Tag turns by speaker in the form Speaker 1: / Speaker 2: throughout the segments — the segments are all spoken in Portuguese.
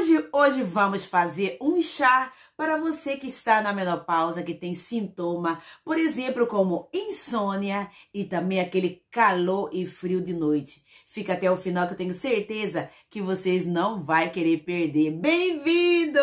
Speaker 1: Hoje, hoje vamos fazer um chá para você que está na menopausa, que tem sintoma, por exemplo, como insônia e também aquele calor e frio de noite. Fica até o final que eu tenho certeza que vocês não vai querer perder. Bem-vindo!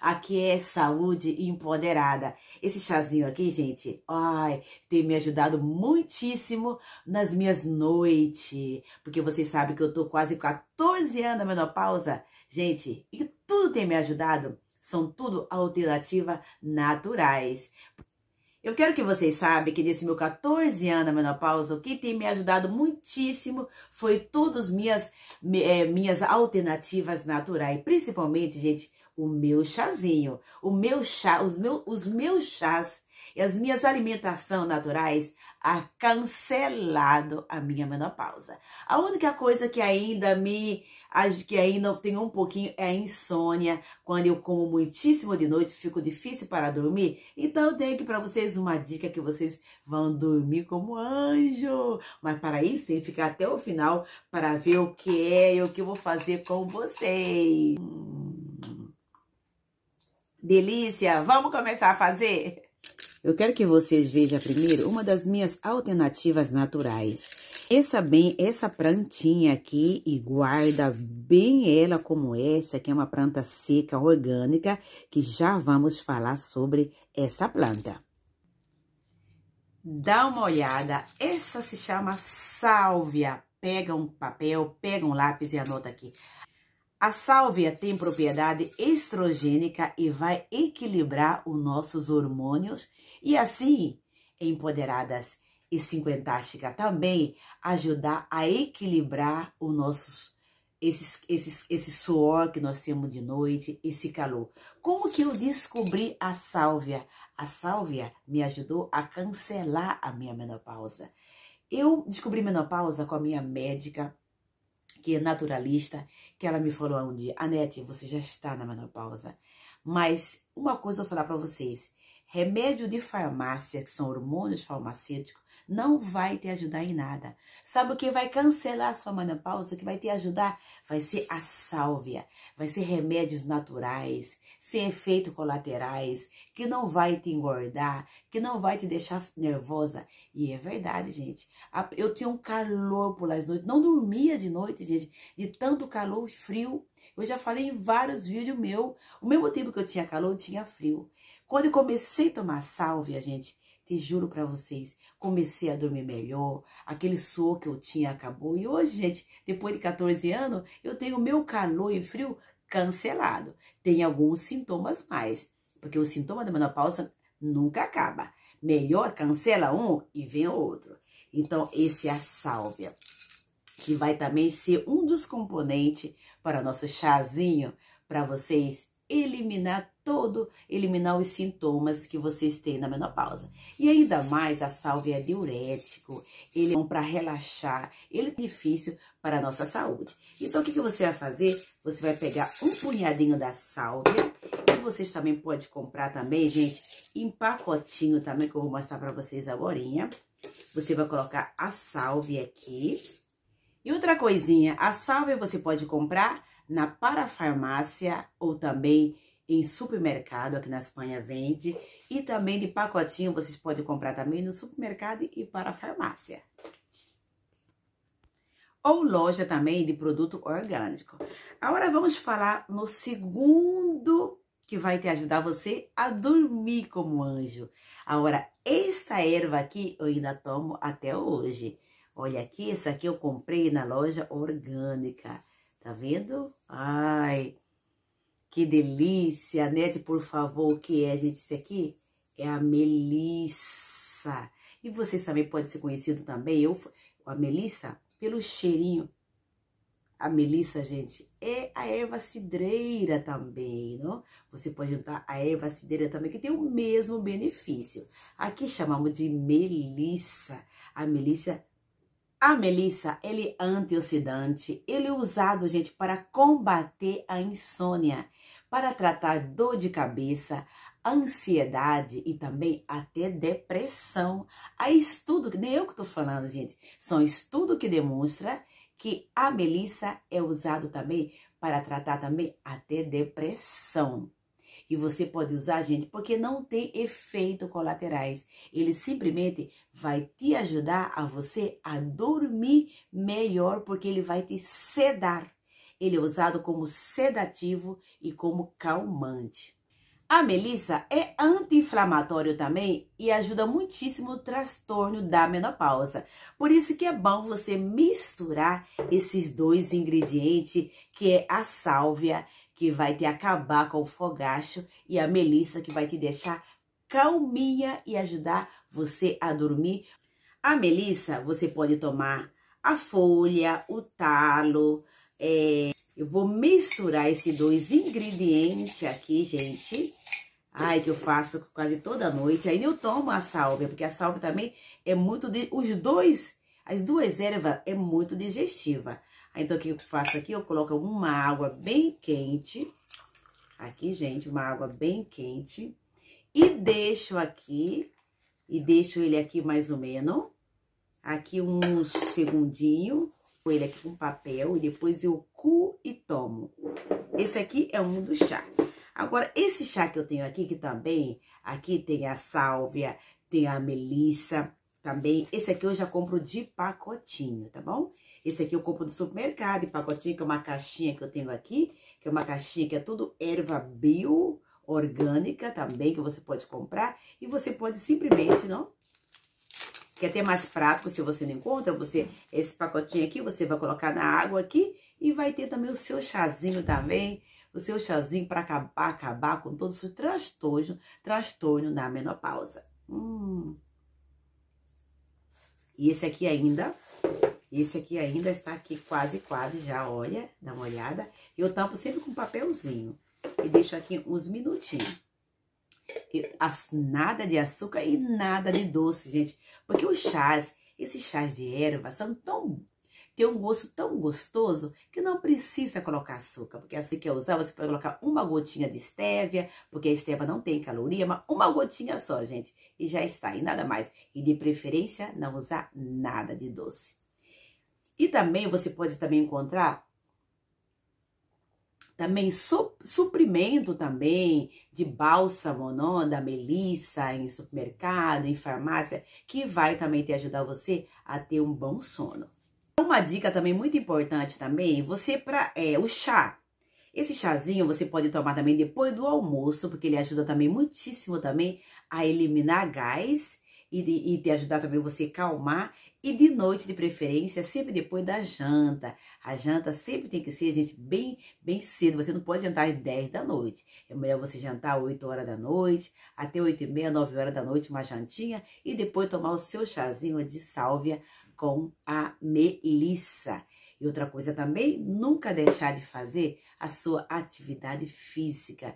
Speaker 1: Aqui é Saúde Empoderada. Esse chazinho aqui, gente, ai, tem me ajudado muitíssimo nas minhas noites, porque vocês sabem que eu tô quase 14 anos na menopausa Gente, e tudo tem me ajudado são tudo alternativas naturais. Eu quero que vocês saibam que desse meu 14 anos na menopausa, o que tem me ajudado muitíssimo foi todas minhas é, minhas alternativas naturais, principalmente, gente, o meu chazinho, o meu chá, os, os meus chás as minhas alimentações naturais a cancelado a minha menopausa. A única coisa que ainda me que ainda tem um pouquinho é a insônia. Quando eu como muitíssimo de noite, fico difícil para dormir. Então eu tenho aqui para vocês uma dica que vocês vão dormir como anjo. Mas para isso tem que ficar até o final para ver o que é e o que eu vou fazer com vocês. Hum. Delícia, vamos começar a fazer? Eu quero que vocês vejam primeiro uma das minhas alternativas naturais. Essa bem, essa plantinha aqui e guarda bem ela como essa, que é uma planta seca orgânica, que já vamos falar sobre essa planta. Dá uma olhada, essa se chama sálvia. Pega um papel, pega um lápis e anota aqui. A sálvia tem propriedade estrogênica e vai equilibrar os nossos hormônios e assim, empoderadas e cinquentástica também, ajudar a equilibrar os nossos esses, esses, esse suor que nós temos de noite, esse calor. Como que eu descobri a sálvia? A sálvia me ajudou a cancelar a minha menopausa. Eu descobri menopausa com a minha médica que é naturalista, que ela me falou ah, um dia, Anete, você já está na menopausa. Mas uma coisa eu vou falar para vocês, remédio de farmácia, que são hormônios farmacêuticos, não vai te ajudar em nada. Sabe o que vai cancelar a sua menopausa, que vai te ajudar? Vai ser a sálvia, vai ser remédios naturais, sem efeitos colaterais, que não vai te engordar, que não vai te deixar nervosa. E é verdade, gente. Eu tinha um calor por lá as noites, não dormia de noite, gente, de tanto calor e frio. Eu já falei em vários vídeos meu, o mesmo tempo que eu tinha calor, eu tinha frio. Quando eu comecei a tomar sálvia, gente, te juro para vocês, comecei a dormir melhor, aquele suor que eu tinha acabou. E hoje, gente, depois de 14 anos, eu tenho meu calor e frio cancelado. Tem alguns sintomas mais, porque o sintoma da menopausa nunca acaba. Melhor cancela um e vem outro. Então, esse é a sálvia, que vai também ser um dos componentes para nosso chazinho, para vocês eliminar todo, eliminar os sintomas que vocês têm na menopausa. E ainda mais a salvia é diurético, ele é bom para relaxar, ele é difícil para a nossa saúde. Então, o que, que você vai fazer? Você vai pegar um punhadinho da sálvia, e vocês também podem comprar também, gente, em pacotinho também, que eu vou mostrar para vocês agora. Você vai colocar a sálvia aqui. E outra coisinha, a sálvia você pode comprar na parafarmácia ou também em supermercado, aqui na Espanha vende, e também de pacotinho vocês podem comprar também no supermercado e para farmácia. Ou loja também de produto orgânico. Agora vamos falar no segundo que vai te ajudar você a dormir como anjo. Agora, esta erva aqui eu ainda tomo até hoje. Olha aqui, essa aqui eu comprei na loja orgânica. Tá vendo? Ai, que delícia, Nete, né? por favor, o que é, gente? Isso aqui é a melissa. E vocês também podem ser conhecido também, eu, a melissa, pelo cheirinho. A melissa, gente, é a erva cidreira também, não? Você pode juntar a erva cidreira também, que tem o mesmo benefício. Aqui chamamos de melissa. A melissa a melissa, ele é antioxidante, ele é usado, gente, para combater a insônia, para tratar dor de cabeça, ansiedade e também até depressão. Há estudo, nem eu que estou falando, gente, são estudos que demonstra que a melissa é usado também para tratar também até depressão. E você pode usar, gente, porque não tem efeitos colaterais. Ele simplesmente vai te ajudar a você a dormir melhor, porque ele vai te sedar. Ele é usado como sedativo e como calmante. A melissa é anti-inflamatório também e ajuda muitíssimo o transtorno da menopausa. Por isso que é bom você misturar esses dois ingredientes, que é a sálvia que vai te acabar com o fogacho e a Melissa que vai te deixar calminha e ajudar você a dormir. A Melissa você pode tomar a folha, o talo. É... Eu vou misturar esses dois ingredientes aqui, gente. Ai, que eu faço quase toda noite. Ainda eu tomo a sálvia, porque a sálvia também é muito... De... Os dois, as duas ervas é muito digestiva. Então, o que eu faço aqui? Eu coloco uma água bem quente. Aqui, gente, uma água bem quente. E deixo aqui, e deixo ele aqui mais ou menos. Aqui uns segundinho, com ele aqui com papel, e depois eu cu e tomo. Esse aqui é um do chá. Agora, esse chá que eu tenho aqui, que também, aqui tem a sálvia, tem a melissa, também. Esse aqui eu já compro de pacotinho, tá bom? Esse aqui eu é compro do supermercado, de pacotinho, que é uma caixinha que eu tenho aqui, que é uma caixinha que é tudo erva bio, orgânica também, que você pode comprar. E você pode simplesmente, não? Que é até mais prático, se você não encontra, você, esse pacotinho aqui, você vai colocar na água aqui e vai ter também o seu chazinho também, o seu chazinho para acabar, acabar com todos os transtorno transtorno na menopausa. Hum. E esse aqui ainda, esse aqui ainda está aqui quase, quase já, olha, dá uma olhada. Eu tampo sempre com papelzinho e deixo aqui uns minutinhos. Eu, as, nada de açúcar e nada de doce, gente. Porque os chás, esses chás de erva, são tão... Tem um gosto tão gostoso que não precisa colocar açúcar. Porque assim que eu usar, você pode colocar uma gotinha de estévia, porque a estévia não tem caloria, mas uma gotinha só, gente. E já está, e nada mais. E de preferência, não usar nada de doce. E também você pode também encontrar também su suprimento também de bálsamo, não, da melissa em supermercado, em farmácia, que vai também te ajudar você a ter um bom sono. Uma dica também muito importante também, você para é, o chá. Esse chazinho você pode tomar também depois do almoço, porque ele ajuda também muitíssimo também a eliminar gás e de, e de ajudar também você a calmar. E de noite, de preferência, sempre depois da janta. A janta sempre tem que ser, gente, bem, bem cedo. Você não pode jantar às 10 da noite. É melhor você jantar às 8 horas da noite, até 8 e meia, 9 horas da noite, uma jantinha. E depois tomar o seu chazinho de sálvia com a melissa. E outra coisa também, nunca deixar de fazer a sua atividade física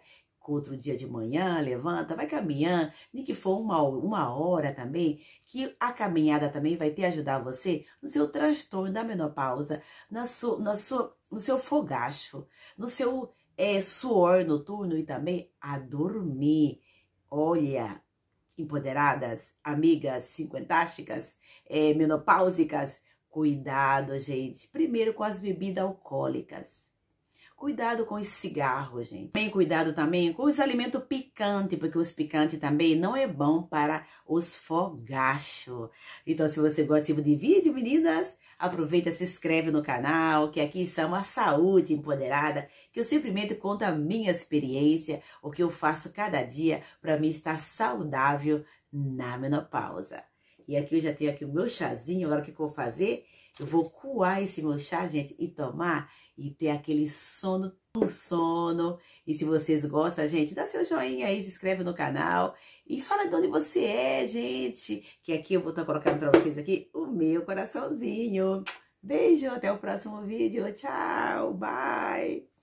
Speaker 1: outro dia de manhã, levanta, vai caminhando nem que for uma, uma hora também, que a caminhada também vai te ajudar você no seu transtorno da menopausa, na sua, na sua, no seu fogacho, no seu é, suor noturno e também a dormir. Olha, empoderadas, amigas cinquentásticas, é, menopáusicas, cuidado, gente. Primeiro com as bebidas alcoólicas. Cuidado com os cigarros, gente. Bem cuidado também com os alimentos picantes, porque os picantes também não é bom para os fogachos. Então, se você gosta tipo de vídeo, meninas, aproveita, se inscreve no canal, que aqui está a saúde empoderada, que eu simplesmente conto a minha experiência, o que eu faço cada dia para mim estar saudável na menopausa. E aqui eu já tenho aqui o meu chazinho, agora o que eu vou fazer eu vou coar esse meu chá, gente, e tomar e ter aquele sono, um sono. E se vocês gostam, gente, dá seu joinha aí, se inscreve no canal e fala de onde você é, gente. Que aqui eu vou estar tá colocando para vocês aqui o meu coraçãozinho. Beijo, até o próximo vídeo. Tchau, bye.